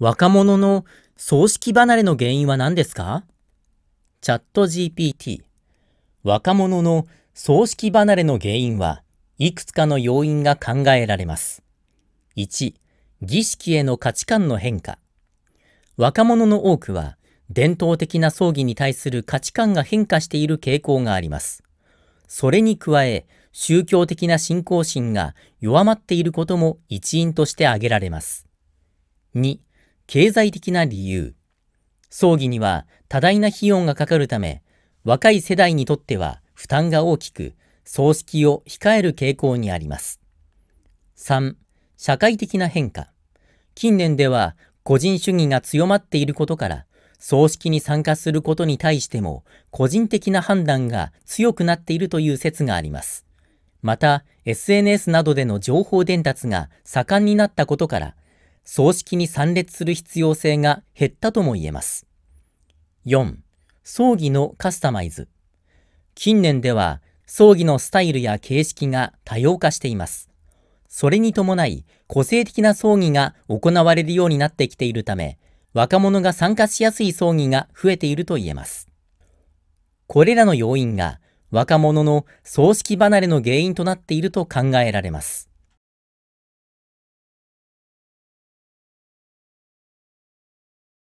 若者の葬式離れの原因は何ですかチャット GPT 若者の葬式離れの原因はいくつかの要因が考えられます。1、儀式への価値観の変化。若者の多くは伝統的な葬儀に対する価値観が変化している傾向があります。それに加え、宗教的な信仰心が弱まっていることも一因として挙げられます。2、経済的な理由葬儀には多大な費用がかかるため若い世代にとっては負担が大きく葬式を控える傾向にあります3社会的な変化近年では個人主義が強まっていることから葬式に参加することに対しても個人的な判断が強くなっているという説がありますまた SNS などでの情報伝達が盛んになったことから葬式に参列する必要性が減ったとも言えます。4. 葬儀のカスタマイズ。近年では葬儀のスタイルや形式が多様化しています。それに伴い個性的な葬儀が行われるようになってきているため、若者が参加しやすい葬儀が増えていると言えます。これらの要因が若者の葬式離れの原因となっていると考えられます。